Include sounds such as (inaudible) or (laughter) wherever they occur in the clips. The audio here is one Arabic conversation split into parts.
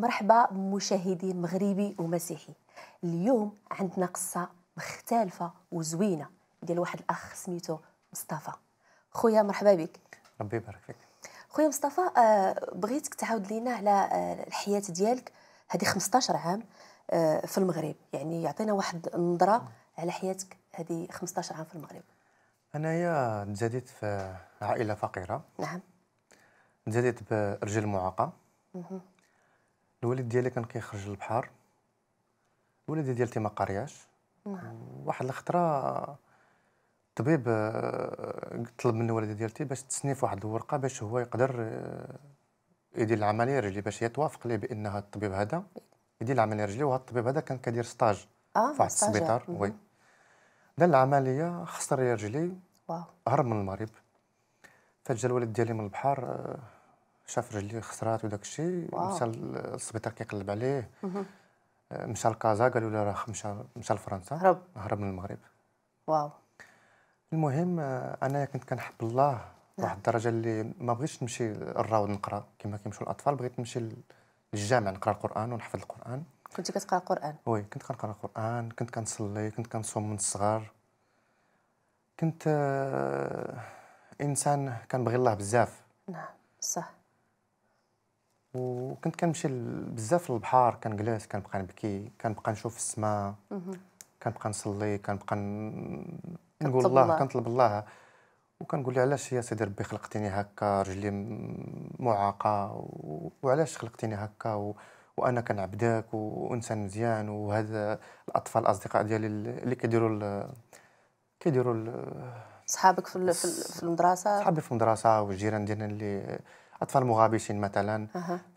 مرحبا بمشاهدي مغربي ومسيحي اليوم عندنا قصة مختلفة وزوينة ديال واحد الأخ سميتو مصطفى خويا مرحبا بك ربي يبارك فيك خويا مصطفى آه، بغيتك تعاود لينا على آه، الحياة ديالك هذه 15 عام آه، في المغرب يعني يعطينا واحد النظرة على حياتك هذه 15 عام في المغرب انايا تزاديت في عائله فقيره نعم تزاديت برجل معاقه الوالد ديالي كان كيخرج للبحر الوالده ديالتي ما قرياش نعم. واحد الخطره الطبيب آه، طلب من الوالده ديالتي باش تسني في واحد الورقه باش هو يقدر آه، يدير العمليه رجلي باش هي توافق ليه بانها الطبيب هذا يدير العمليه رجلي وهذا الطبيب هذا كان كيدير ستاج آه، في واحد السبيطار وي دار العمليه خسر رجلي واو هرب من المغرب فجا الوالد ديالي من البحر شاف رجلي خسرات وداك الشيء مشى للسبيطار كيقلب عليه مشى آه، لكازا قالوا له راه مشى مشى لفرنسا هرب هرب من المغرب واو المهم آه، انايا كنت كنحب الله نعم. واحد الدرجه اللي ما بغيتش نمشي الراود نقرا كما كيمشيو الاطفال بغيت نمشي للجامع نقرا القران ونحفظ القران كنت كتقرا القران وي كنت كنقرا القران كنت كنصلي كنت كنصوم من الصغر كنت آه، انسان كنبغي الله بزاف نعم صح وكنت كنمشي بزاف للبحر كنجلس كنبقى نبكي كنبقى نشوف السماء كنبقى نصلي كنبقى نقول الله كنطلب الله وكنقول له علاش يا سيدي ربي خلقتيني هكا رجلي معاقه وعلاش خلقتيني هكا و... وانا كنعبدك وانسان مزيان وهذا الاطفال الاصدقاء ديالي اللي كيديروا ال... كيديروا ال... صحابك في, في المدرسه صحابي في المدرسه والجيران ديالنا اللي اطفال مغابشين مثلا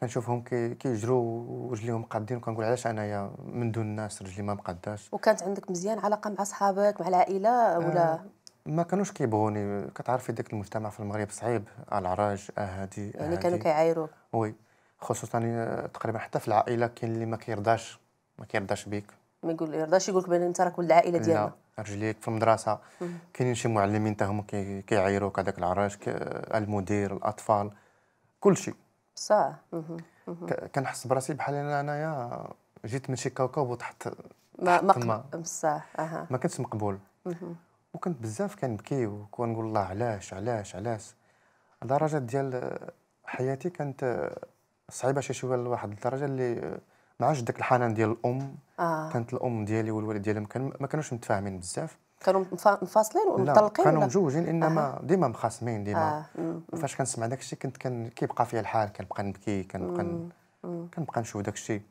كنشوفهم كيجروا ورجليهم قادين وكنقول علاش انايا من دون الناس رجلي ما مقاداش وكانت عندك مزيان علاقه مع صحابك مع العائله ولا أه. ما كانوش كيبغوني كتعرفي داك المجتمع في المغرب صعيب العراج اهادي يعني كانوا كيعايروك وي خصوصا تقريبا حتى في العائله كاين اللي ما كيرضاش ما كيرضاش بيك ما يقول يرضاش يقول لك بان انت راك ولد العائله ديالنا لا رجليك في المدرسه كاينين شي معلمين حتى هما كيعايروك هذاك العراج المدير الاطفال كل شيء صح كنحس براسي بحال انا انايا جيت من شي كوكب وتحت ما مقبول بصح اها ما كنتش مقبول وكنت بزاف كنبكي وكنقول الله علاش علاش علاش درجة ديال حياتي كانت صعيبه شي شويه لواحد الدرجه اللي ما عادش داك الحنان ديال الام آه. كانت الام ديالي والوالد ديالي ما كانوش متفاهمين بزاف كانوا منفصلين ومطلقين كانوا مزوجين انما آه. ديما مخاصمين ديما آه. فاش كنسمع داك الشيء كنت كان كيبقى فيا الحال كنبقى نبكي كنبقى كنبقى نشوف داك الشيء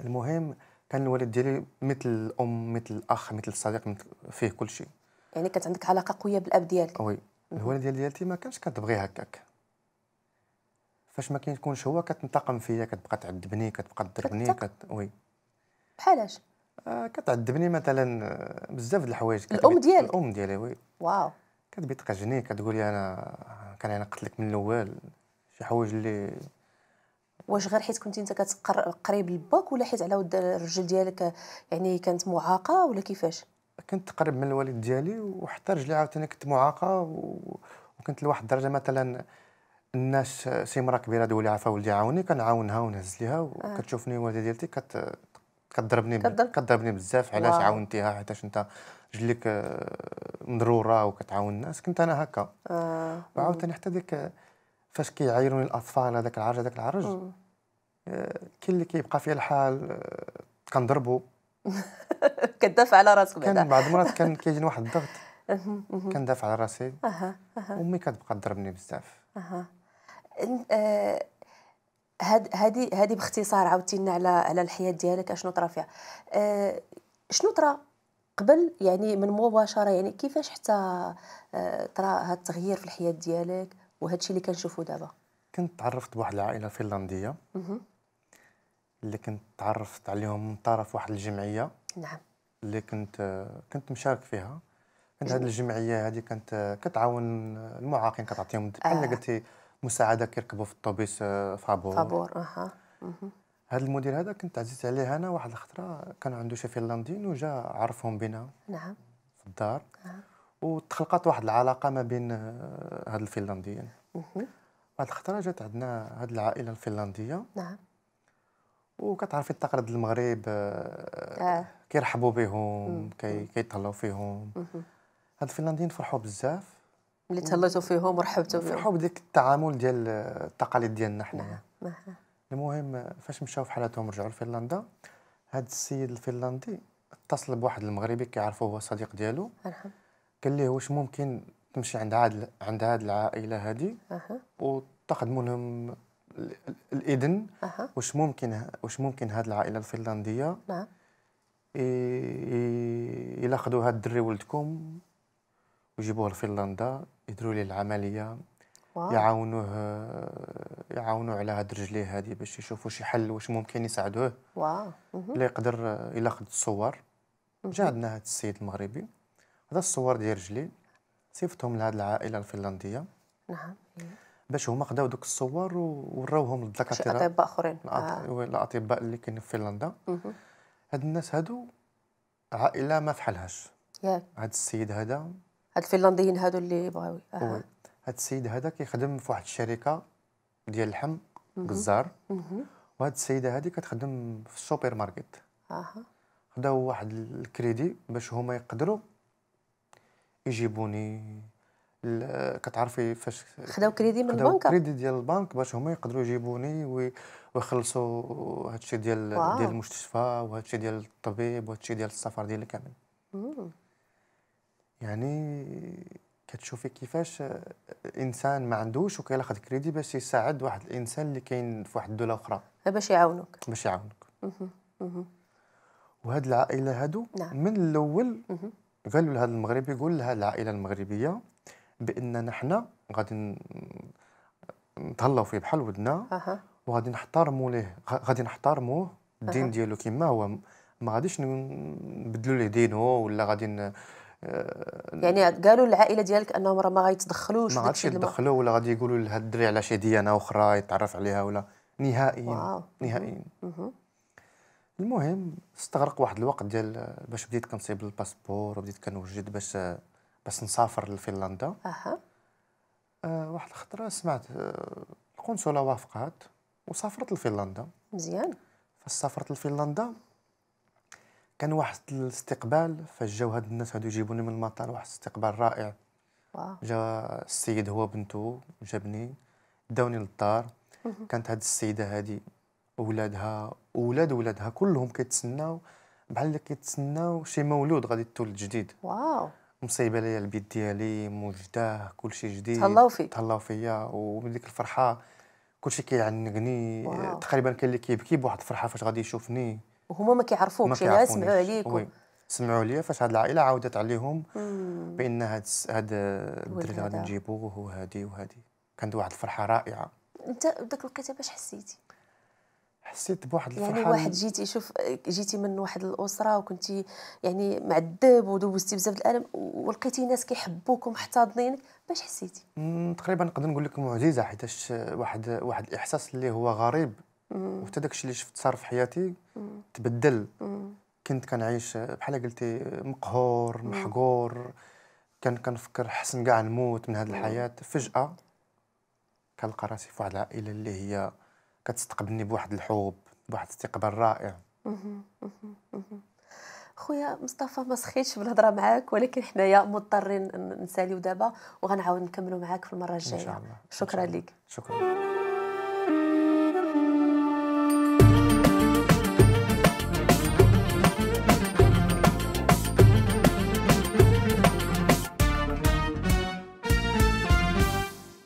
المهم كان الوالد ديالي مثل الام مثل الاخ مثل الصديق مثل فيه كل شيء يعني كانت عندك علاقه قويه بالاب ديالك وي الوالد ديال ديالتي ما كانش كتبغي هكاك فاش ما كيكونش هو كتنتقم فيا كتبقى تعذبني كتبقى تضربني كت... وي بحالاش آه، كتعذبني مثلا آه، بزاف د الحوايج الام ديالك الام ديالي وي واو كتبي تقجني كتقول لي انا كان انا قتلك من الاول شي حوايج اللي واش غير حيت كنتي انت كتقر قريب لباك ولا حيت على ود الرجل ديالك يعني كانت معاقه ولا كيفاش كنت قريب من الوالد ديالي وحتى رجلي عاوتاني كنت معاقه و... وكنت لواحد الدرجه مثلا الناس شي مرا كبيره تقول لي عفا ولدي عاوني كنعاونها ونهز ليها آه. وكتشوفني الوالده ديالتي كت كضربني كضربني بزاف علاش عاونتيها حيتاش انت رجليك آه، مضروره وكتعاون الناس كنت انا هكا آه. وعاوتاني حتى ديك آه، فاش كيعايروني الاطفال هذاك العرج هذاك العرج آه، كل اللي كيبقى فيه الحال كنضربو (laughs) كدافع على راسك كان بعض المرات كان (laughs) كيجيني واحد الضغط كندافع على راسي امي كتبقى تضربني بزاف هاد هادي هادي باختصار عاودتي لنا على على الحياه ديالك اشنو طرا فيها أه شنو طرا قبل يعني من مباشره يعني كيفاش حتى آه، طرا هاد التغيير في الحياه ديالك وهذا الشيء اللي كنشوفه دابا كنت تعرفت بواحد العائله فنلنديه اللي كنت تعرفت عليهم من طرف واحد الجمعيه نعم اللي كنت كنت مشارك فيها كانت هذه الجمعيه هذه كانت كتعاون المعاقين كتعطيهم آه. بحال آه. قلتي مساعده كيركبوا في الطوبيس آه، فابور فابور اها هذا المدير هذا كنت عزيز عليه انا واحد الخطره كان عنده شي فنلنديين وجا عرفهم بنا نعم في الدار نعم. وتخلقت واحد العلاقه ما بين آه، هاد الفنلنديين واحد الخطره جات عندنا هاد العائله الفنلنديه نعم وكتعرفي التقريض المغرب آه،, آه. كيرحبوا بهم كي كيطلعوا فيهم هاد الفنلنديين فرحوا بزاف اللي تهلاتوا فيهم ورحبتوا فيهم فرحوا بديك التعامل ديال التقاليد ديالنا حنايا نعم، نعم. المهم فاش مشاو في حالتهم رجعوا لفنلندا هذا السيد الفنلندي اتصل بواحد المغربي كيعرفوا هو صديق ديالو قال ليه واش ممكن تمشي عند هاد عند هاد العائله هادي وتاخذ منهم الاذن واش ممكن واش ممكن هاد العائله الفنلنديه نعم الا خذوا هاد الدري ولدكم ويجيبوه لفنلندا يديروا لي العمليه يعاونوه يعاونوه على هاد رجليه هذه باش يشوفوا شي حل واش ممكن يساعدوه واو اللي يقدر الا خد الصور جا عندنا هاد السيد المغربي هذا الصور ديال رجلي صيفطهم لهاد العائله الفنلنديه نعم باش هما خداو دوك الصور وراوهم للدكاتره اطباء اخرين آه. الاطباء آه. اللي كاينين في فنلندا هاد الناس هادو عائله ما فحالهاش ياك هاد السيد هذا هاد الفنلنديين هادو اللي بغاو هاد السيد هذا كيخدم في واحد الشركه ديال اللحم بزار وهاد السيده هادي كتخدم في السوبر ماركت اها خداو واحد الكريدي باش هما يقدروا يجيبوني كتعرفي فاش خداو كريدي من البنك كريدي ديال البنك باش هما يقدروا يجيبوني ويخلصوا هادشي ديال واو. ديال المستشفى وهادشي ديال الطبيب وهادشي ديال السفر ديالي كامل يعني كتشوفي كيفاش انسان ما عندوش وكيلاخذ كريدي باش يساعد واحد الانسان اللي كاين في واحد الدوله اخرى باش يعاونوك باش يعاونوك وهاد العائله هادو نعم. من الاول قالوا لهذا المغربي يقول لها العائله المغربيه باننا حنا غادي نتهلاو فيه بحال ودنا أه. وغادي نحترموا ليه غادي نحترموه الدين أه. ديالو كما هو ما غاديش نبدلوا ليه دينه ولا غادي آه، يعني قالوا العائله ديالك انهم راه ما غيتدخلوش ما غاديش يتدخلوا ولا غادي يقولوا لها الدري على شي ديانه اخرى يتعرف عليها ولا نهائيا واو. نهائيا المهم استغرق واحد الوقت ديال باش بديت كنصيب الباسبور وبديت كنوجد باش باش نسافر لفنلندا اها أه واحد الخطره سمعت آه، القنصله وافقات وسافرت لفنلندا مزيان فاش سافرت لفنلندا كان واحد الاستقبال فاش جاو هاد الناس هادو يجيبوني من المطار واحد الاستقبال رائع واو. جا السيد هو بنته جابني داوني للدار كانت هاد السيده هادي ولادها ولاد ولادها كلهم كيتسناو بحال اللي كيتسناو شي مولود غادي تولد جديد واو مصيبه ليا البيت ديالي موجداه كلشي جديد تهلاو فيك تهلاو فيا ومن ديك الفرحه كلشي كيعنقني تقريبا كان اللي كيبكي بواحد الفرحه فاش غادي يشوفني وهما ما كيعرفوكش يعني سمعوا عليك سمعوا لي فاش هاد العائله عاودت عليهم مم. بان هاد هاد الدري غادي نجيبوه وهو هادي وهادي كانت واحد الفرحه رائعه انت ذاك الوقيته باش حسيتي حسيت بواحد يعني الفرحه يعني واحد جيتي شوف جيتي من واحد الاسره وكنتي يعني معذب ودوزتي بزاف الالم ولقيتي ناس كيحبوك ومحتضنينك باش حسيتي تقريبا نقدر نقول لك معجزه حيتاش واحد واحد الاحساس اللي هو غريب وحتى داكشي اللي شفت صار في حياتي تبدل كنت كنعيش بحال قلتي مقهور محقور كان كنفكر حسن كاع نموت من هذه الحياه فجاه كنلقى راسي في واحد العائله اللي هي كتستقبلني بواحد الحب بواحد الاستقبال رائع خويا مصطفى ما سخيتش بالهضره معاك ولكن حنايا مضطرين نساليو دابا وغنعاود نكملو معاك في المره الجايه شكرا لك شكرا